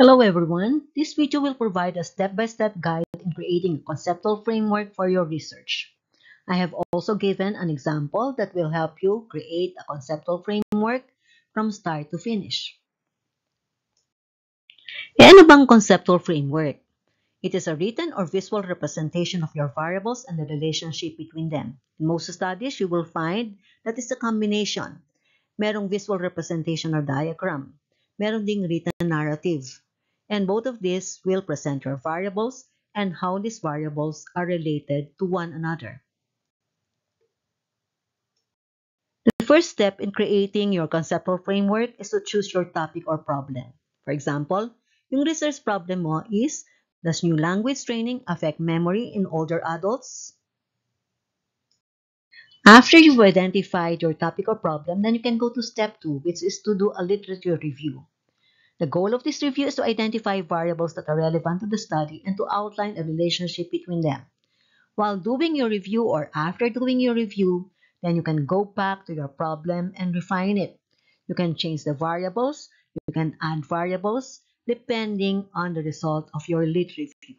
Hello everyone, this video will provide a step-by-step -step guide in creating a conceptual framework for your research. I have also given an example that will help you create a conceptual framework from start to finish. E ano bang conceptual framework? It is a written or visual representation of your variables and the relationship between them. In most studies, you will find that it's a combination. Merong visual representation or diagram meron ding written narrative. And both of these will present your variables and how these variables are related to one another. The first step in creating your conceptual framework is to choose your topic or problem. For example, yung research problem mo is, does new language training affect memory in older adults? After you've identified your topic or problem, then you can go to step two, which is to do a literature review. The goal of this review is to identify variables that are relevant to the study and to outline a relationship between them. While doing your review or after doing your review, then you can go back to your problem and refine it. You can change the variables, you can add variables, depending on the result of your lit review.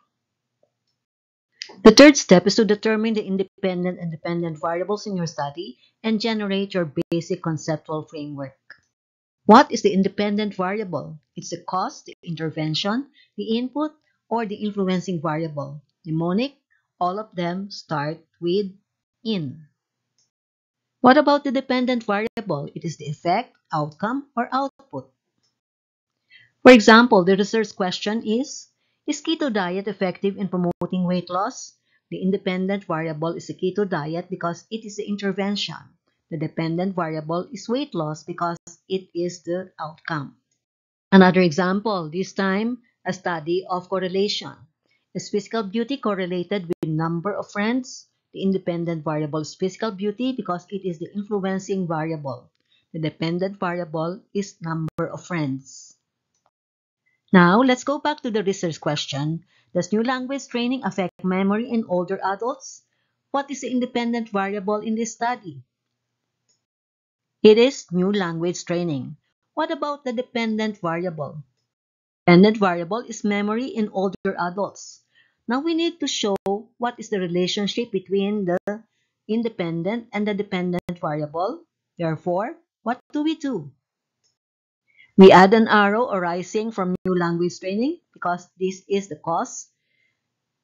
The third step is to determine the independent and dependent variables in your study and generate your basic conceptual framework. What is the independent variable? It's the cost, the intervention, the input, or the influencing variable. Mnemonic, all of them start with in. What about the dependent variable? It is the effect, outcome, or output. For example, the research question is, is keto diet effective in promoting weight loss? The independent variable is the keto diet because it is the intervention. The dependent variable is weight loss because it is the outcome. Another example, this time a study of correlation. Is physical beauty correlated with number of friends? The independent variable is physical beauty because it is the influencing variable. The dependent variable is number of friends. Now, let's go back to the research question. Does new language training affect memory in older adults? What is the independent variable in this study? It is new language training. What about the dependent variable? Dependent variable is memory in older adults. Now we need to show what is the relationship between the independent and the dependent variable. Therefore, what do we do? We add an arrow arising from new language training because this is the cause.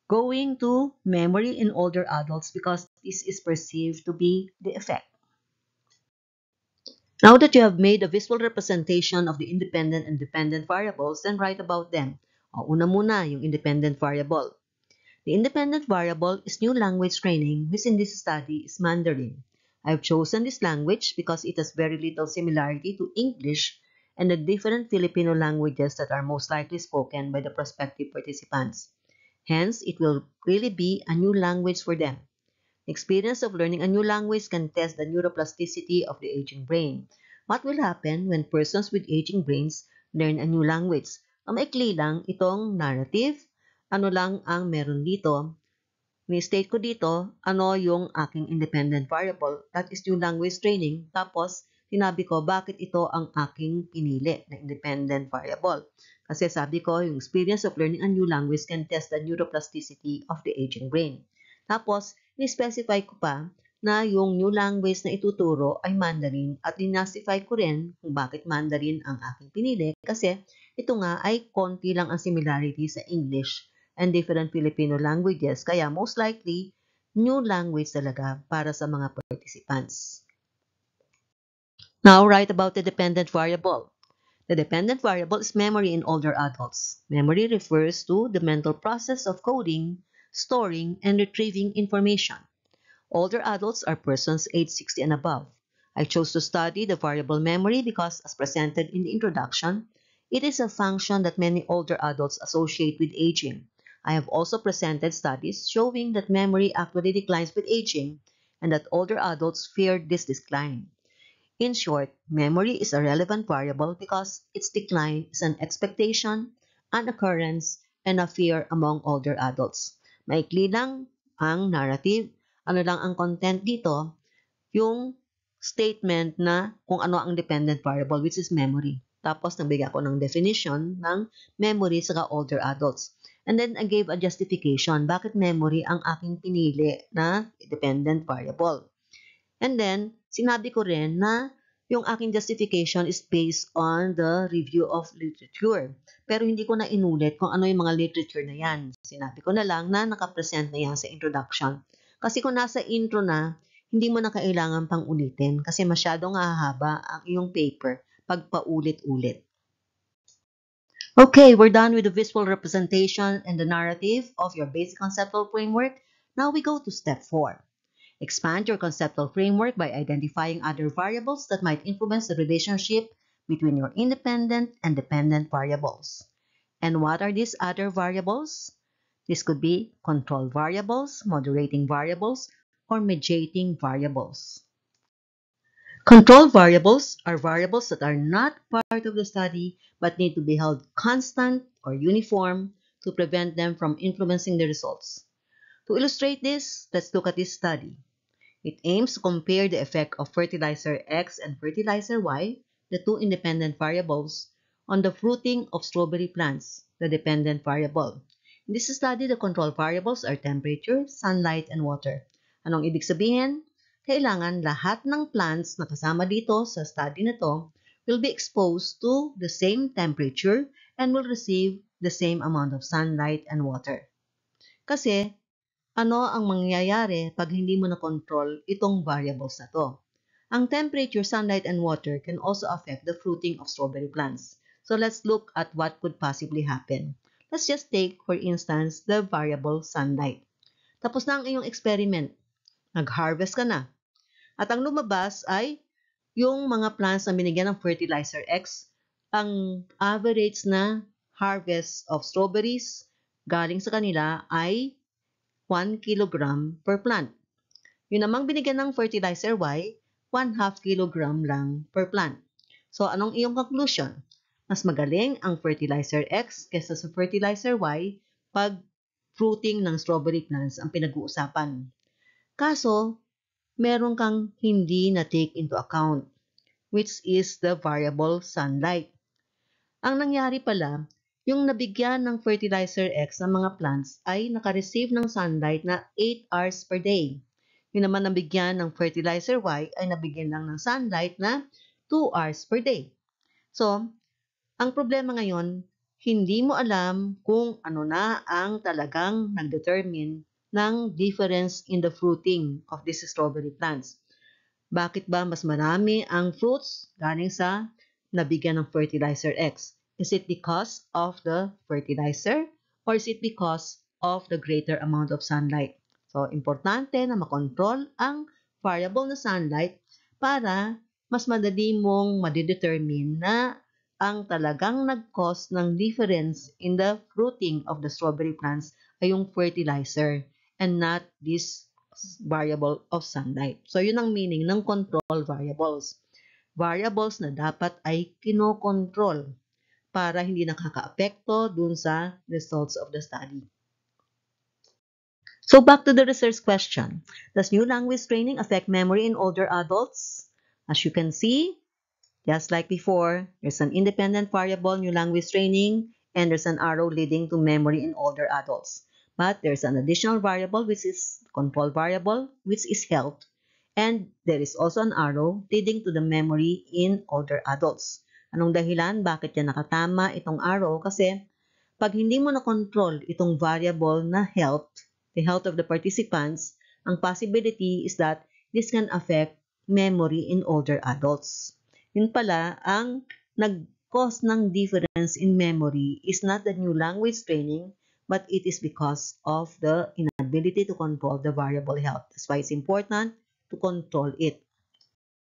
Going to memory in older adults because this is perceived to be the effect. Now that you have made a visual representation of the independent and dependent variables, then write about them. O una muna, yung independent variable. The independent variable is new language training, which in this study is Mandarin. I have chosen this language because it has very little similarity to English and the different Filipino languages that are most likely spoken by the prospective participants. Hence, it will really be a new language for them. Experience of learning a new language can test the neuroplasticity of the aging brain. What will happen when persons with aging brains learn a new language? Ang maikli lang itong narrative, ano lang ang meron dito. Ni-state ko dito, ano yung aking independent variable, that is new language training. Tapos, tinabi ko bakit ito ang aking pinili na independent variable. Kasi sabi ko, yung experience of learning a new language can test the neuroplasticity of the aging brain. Tapos, ni-specify ko pa na yung new language na ituturo ay Mandarin at dinastify ko rin kung bakit Mandarin ang aking pinili kasi ito nga ay konti lang ang similarity sa English and different Filipino languages kaya most likely new language talaga para sa mga participants. Now write about the dependent variable. The dependent variable is memory in older adults. Memory refers to the mental process of coding storing, and retrieving information. Older adults are persons age 60 and above. I chose to study the variable memory because, as presented in the introduction, it is a function that many older adults associate with aging. I have also presented studies showing that memory actually declines with aging and that older adults fear this decline. In short, memory is a relevant variable because its decline is an expectation, an occurrence, and a fear among older adults. Maikli lang ang narrative. Ano lang ang content dito? Yung statement na kung ano ang dependent variable, which is memory. Tapos, nagbigay ko ng definition ng memory sa older adults. And then, I gave a justification. Bakit memory ang aking pinili na dependent variable? And then, sinabi ko rin na yung aking justification is based on the review of literature. Pero hindi ko na inulit kung ano yung mga literature na yan. Sinabi ko na lang na nakapresent na yan sa introduction. Kasi kung nasa intro na, hindi mo na kailangan pang ulitin kasi masyadong ahaba ang iyong paper pag paulit-ulit. Okay, we're done with the visual representation and the narrative of your basic conceptual framework. Now we go to step 4. Expand your conceptual framework by identifying other variables that might influence the relationship between your independent and dependent variables. And what are these other variables? This could be control variables, moderating variables, or mediating variables. Control variables are variables that are not part of the study but need to be held constant or uniform to prevent them from influencing the results. To illustrate this, let's look at this study. It aims to compare the effect of fertilizer X and fertilizer Y, the two independent variables, on the fruiting of strawberry plants, the dependent variable. In this study, the control variables are temperature, sunlight, and water. Anong ibig sabihin? Kailangan lahat ng plants na kasama dito sa study na to will be exposed to the same temperature and will receive the same amount of sunlight and water. Kasi ano ang mangyayari pag hindi mo na-control itong variables na to. Ang temperature, sunlight, and water can also affect the fruiting of strawberry plants. So let's look at what could possibly happen. Let's just take, for instance, the variable sunlight. Tapos na ang iyong experiment. Nag-harvest ka na. At ang lumabas ay yung mga plants na binigyan ng fertilizer X, ang average na harvest of strawberries galing sa kanila ay 1 kilogram per plant. Yun namang binigyan ng fertilizer Y, 1 half kilogram lang per plant. So, anong iyong conclusion? Mas magaling ang fertilizer X kesa sa fertilizer Y pag fruiting ng strawberry plants ang pinag-uusapan. Kaso, meron kang hindi na take into account, which is the variable sunlight. Ang nangyari pala, yung nabigyan ng fertilizer X ang mga plants ay nakareceive ng sunlight na 8 hours per day. Yung naman nabigyan ng fertilizer Y ay nabigyan lang ng sunlight na 2 hours per day. So, ang problema ngayon, hindi mo alam kung ano na ang talagang nagdetermine ng difference in the fruiting of these strawberry plants. Bakit ba mas marami ang fruits galing sa nabigyan ng fertilizer X? Is it because of the fertilizer or is it because of the greater amount of sunlight? So, importante na makontrol ang variable na sunlight para mas madali mong madedetermine na ang talagang nag-cause ng difference in the fruiting of the strawberry plants ay yung fertilizer and not this variable of sunlight. So, yun ang meaning ng control variables. Variables na dapat ay kinokontrol para hindi nakakaapekto dun sa results of the study. So back to the research question. Does new language training affect memory in older adults? As you can see, just like before, there's an independent variable new language training and there's an arrow leading to memory in older adults. But there's an additional variable which is control variable which is health. And there is also an arrow leading to the memory in older adults. Anong dahilan bakit yan nakatama itong arrow? Kasi pag hindi mo na-control itong variable na health, the health of the participants, ang possibility is that this can affect memory in older adults. Yun pala, ang nag-cause ng difference in memory is not the new language training, but it is because of the inability to control the variable health. That's why it's important to control it.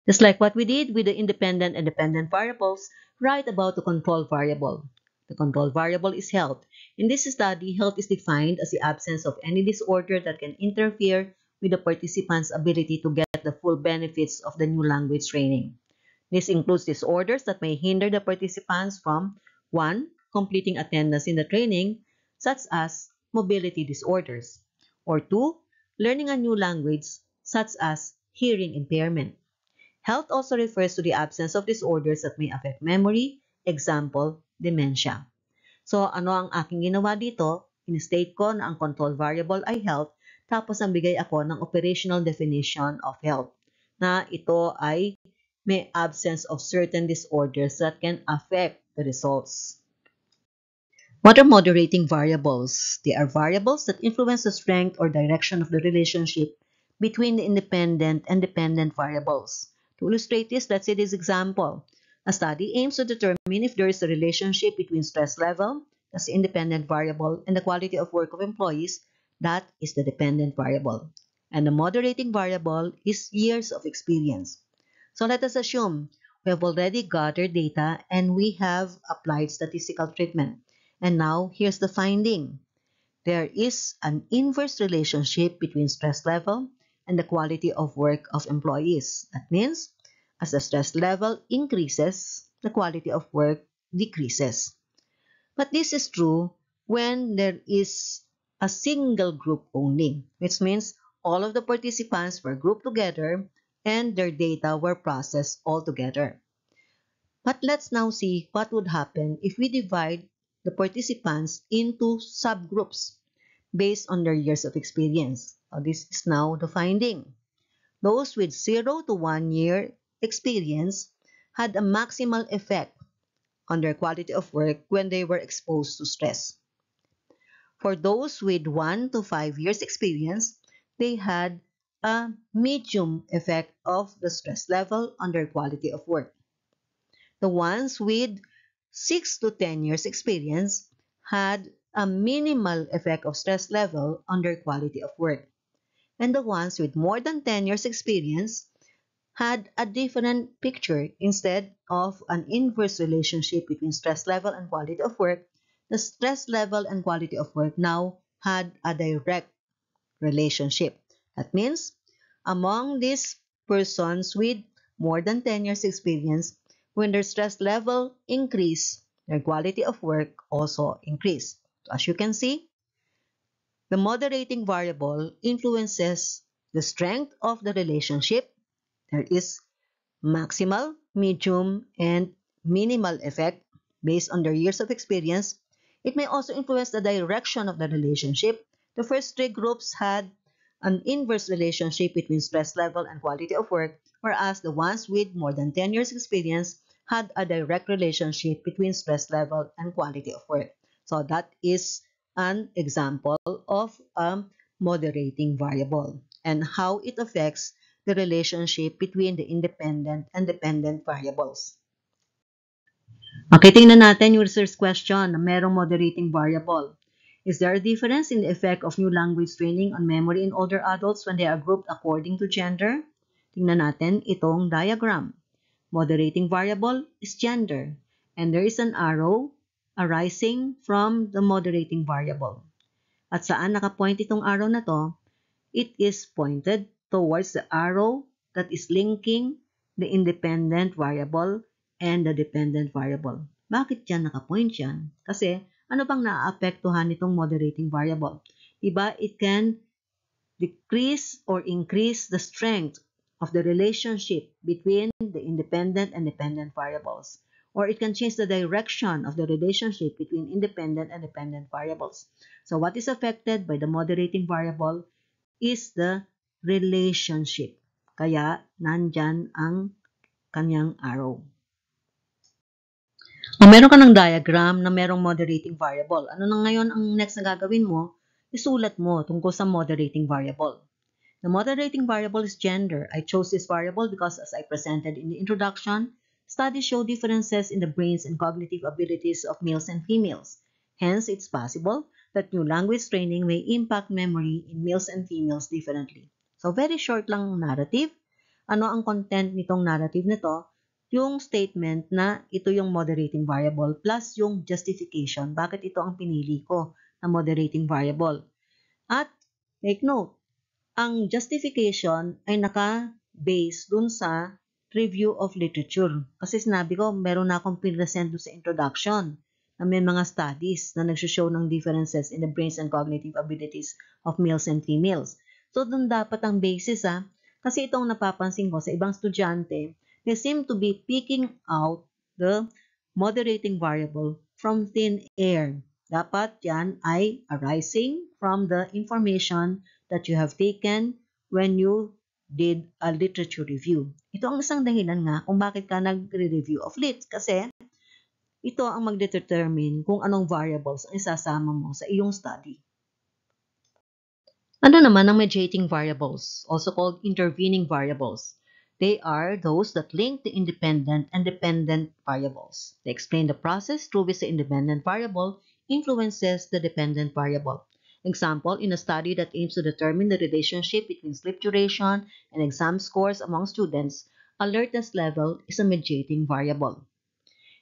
Just like what we did with the independent and dependent variables, write about the control variable. The control variable is health. In this study, health is defined as the absence of any disorder that can interfere with the participant's ability to get the full benefits of the new language training. This includes disorders that may hinder the participants from 1. completing attendance in the training, such as mobility disorders, or 2. learning a new language, such as hearing impairment. Health also refers to the absence of disorders that may affect memory, example, dementia. So, ano ang aking ginawa dito? In-state ko na ang control variable ay health, tapos ang bigay ako ng operational definition of health, na ito ay may absence of certain disorders that can affect the results. What are moderating variables? They are variables that influence the strength or direction of the relationship between the independent and dependent variables. To illustrate this, let's say this example. A study aims to determine if there is a relationship between stress level, as independent variable, and the quality of work of employees, that is the dependent variable. And the moderating variable is years of experience. So let us assume we have already gathered data and we have applied statistical treatment. And now here's the finding. There is an inverse relationship between stress level, and the quality of work of employees. That means, as the stress level increases, the quality of work decreases. But this is true when there is a single group only, which means all of the participants were grouped together and their data were processed all together. But let's now see what would happen if we divide the participants into subgroups based on their years of experience. Uh, this is now the finding. Those with 0 to 1 year experience had a maximal effect on their quality of work when they were exposed to stress. For those with 1 to 5 years experience, they had a medium effect of the stress level on their quality of work. The ones with 6 to 10 years experience had a minimal effect of stress level on their quality of work and the ones with more than 10 years experience had a different picture instead of an inverse relationship between stress level and quality of work the stress level and quality of work now had a direct relationship that means among these persons with more than 10 years experience when their stress level increased their quality of work also increased as you can see the moderating variable influences the strength of the relationship. There is maximal, medium, and minimal effect based on their years of experience. It may also influence the direction of the relationship. The first three groups had an inverse relationship between stress level and quality of work, whereas the ones with more than 10 years experience had a direct relationship between stress level and quality of work. So that is an example of a moderating variable and how it affects the relationship between the independent and dependent variables. Okay, tingnan natin yung research question na merong moderating variable. Is there a difference in the effect of new language training on memory in older adults when they are grouped according to gender? Tingnan natin itong diagram. Moderating variable is gender. And there is an arrow arising from the moderating variable. At saan nakapoint itong arrow na to, it is pointed towards the arrow that is linking the independent variable and the dependent variable. Bakit yan nakapoint yan? Kasi ano pang naaapektuhan nitong moderating variable? Diba it can decrease or increase the strength of the relationship between the independent and dependent variables or it can change the direction of the relationship between independent and dependent variables. So what is affected by the moderating variable is the relationship. Kaya nandyan ang kanyang arrow. Kung meron ka ng diagram na merong moderating variable, ano na ngayon ang next na gagawin mo? Isulat mo tungkol sa moderating variable. The moderating variable is gender. I chose this variable because as I presented in the introduction, studies show differences in the brains and cognitive abilities of males and females. Hence, it's possible that new language training may impact memory in males and females differently. So, very short lang narrative. Ano ang content nitong narrative na to? Yung statement na ito yung moderating variable plus yung justification. Bakit ito ang pinili ko na moderating variable? At make note, ang justification ay naka-base dun sa review of literature. Kasi sinabi ko, meron na akong pinresent sa introduction na may mga studies na nagsishow ng differences in the brains and cognitive abilities of males and females. So, doon dapat ang basis ha. Ah. Kasi itong napapansin ko sa ibang estudyante, they seem to be picking out the moderating variable from thin air. Dapat yan ay arising from the information that you have taken when you did a literature review. Ito ang isang dahilan nga kung bakit ka nagre-review of lit kasi ito ang magdetermine kung anong variables ang isasama mo sa iyong study. Ano naman ang mediating variables, also called intervening variables? They are those that link the independent and dependent variables. They explain the process through which the independent variable influences the dependent variable. Example, in a study that aims to determine the relationship between sleep duration and exam scores among students, alertness level is a mediating variable.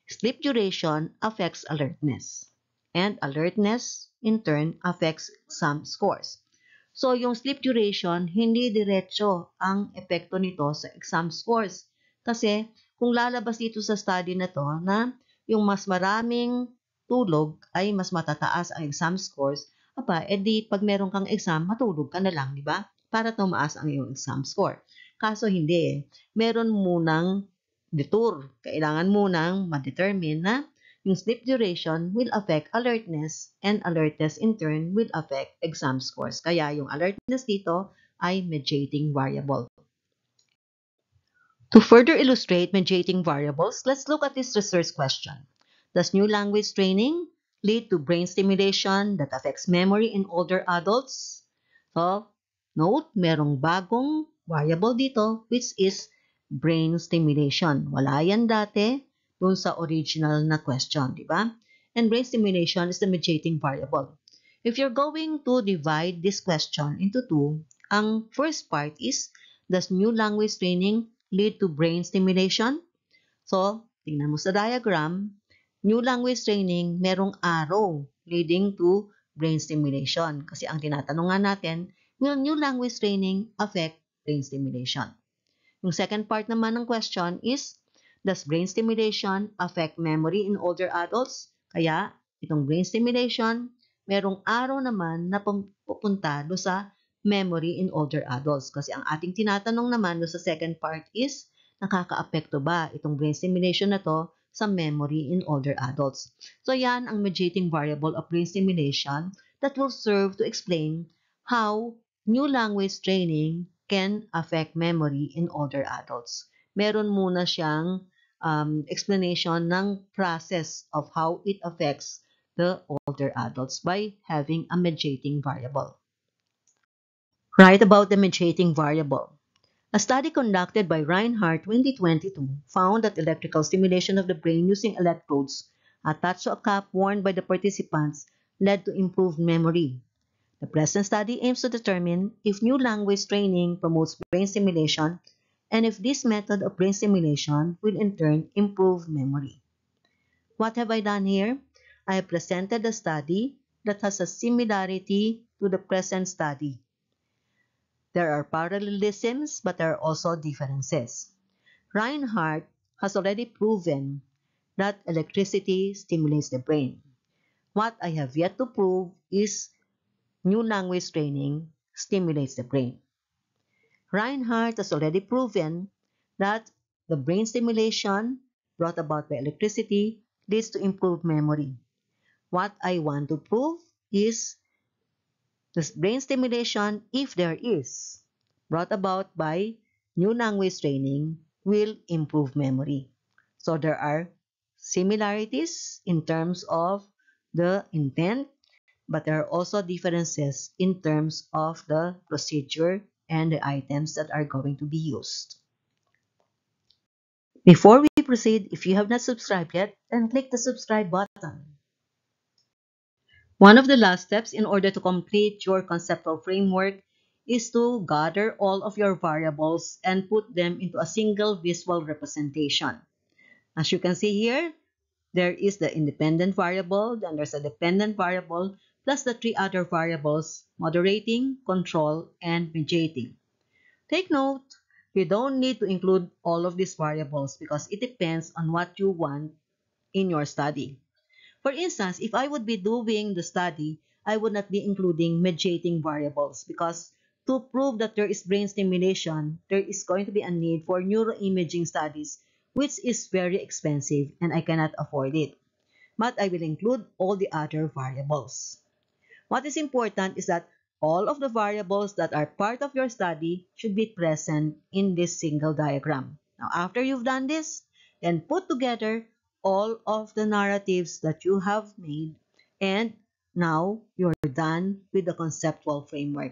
Sleep duration affects alertness. And alertness, in turn, affects exam scores. So, yung sleep duration, hindi diretso ang epekto nito sa exam scores. Kasi, kung lalabas dito sa study na to na yung mas maraming tulog ay mas matataas ang exam scores, aba, edi eh pag meron kang exam, matulog ka na lang, di ba? Para tumaas ang iyong exam score. Kaso hindi eh. Meron munang detour. Kailangan munang ma-determine na yung sleep duration will affect alertness and alertness in turn will affect exam scores. Kaya yung alertness dito ay mediating variable. To further illustrate mediating variables, let's look at this research question. Does new language training lead to brain stimulation that affects memory in older adults. So, note, merong bagong variable dito which is brain stimulation. Wala yan dati dun sa original na question, di ba? And brain stimulation is the mediating variable. If you're going to divide this question into two, ang first part is, does new language training lead to brain stimulation? So, tingnan mo sa diagram, new language training, merong araw leading to brain stimulation. Kasi ang tinatanong nga natin, will new language training affect brain stimulation? Yung second part naman ng question is, does brain stimulation affect memory in older adults? Kaya, itong brain stimulation, merong araw naman na pupunta do sa memory in older adults. Kasi ang ating tinatanong naman do sa second part is, nakakaapekto ba itong brain stimulation na to sa memory in older adults. So yan ang mediating variable of brain stimulation that will serve to explain how new language training can affect memory in older adults. Meron muna siyang um, explanation ng process of how it affects the older adults by having a mediating variable. Write about the mediating variable. A study conducted by Reinhardt 2022 found that electrical stimulation of the brain using electrodes attached to a cap worn by the participants led to improved memory. The present study aims to determine if new language training promotes brain stimulation and if this method of brain stimulation will in turn improve memory. What have I done here? I have presented a study that has a similarity to the present study there are parallelisms, but there are also differences. Reinhardt has already proven that electricity stimulates the brain. What I have yet to prove is new language training stimulates the brain. Reinhardt has already proven that the brain stimulation brought about by electricity leads to improved memory. What I want to prove is this brain stimulation, if there is, brought about by new language training, will improve memory. So there are similarities in terms of the intent, but there are also differences in terms of the procedure and the items that are going to be used. Before we proceed, if you have not subscribed yet, then click the subscribe button. One of the last steps in order to complete your conceptual framework is to gather all of your variables and put them into a single visual representation. As you can see here, there is the independent variable, then there's a dependent variable, plus the three other variables, moderating, control, and mediating. Take note, you don't need to include all of these variables because it depends on what you want in your study. For instance, if I would be doing the study, I would not be including mediating variables because to prove that there is brain stimulation, there is going to be a need for neuroimaging studies, which is very expensive and I cannot afford it. But I will include all the other variables. What is important is that all of the variables that are part of your study should be present in this single diagram. Now, after you've done this, then put together all of the narratives that you have made and now you're done with the conceptual framework.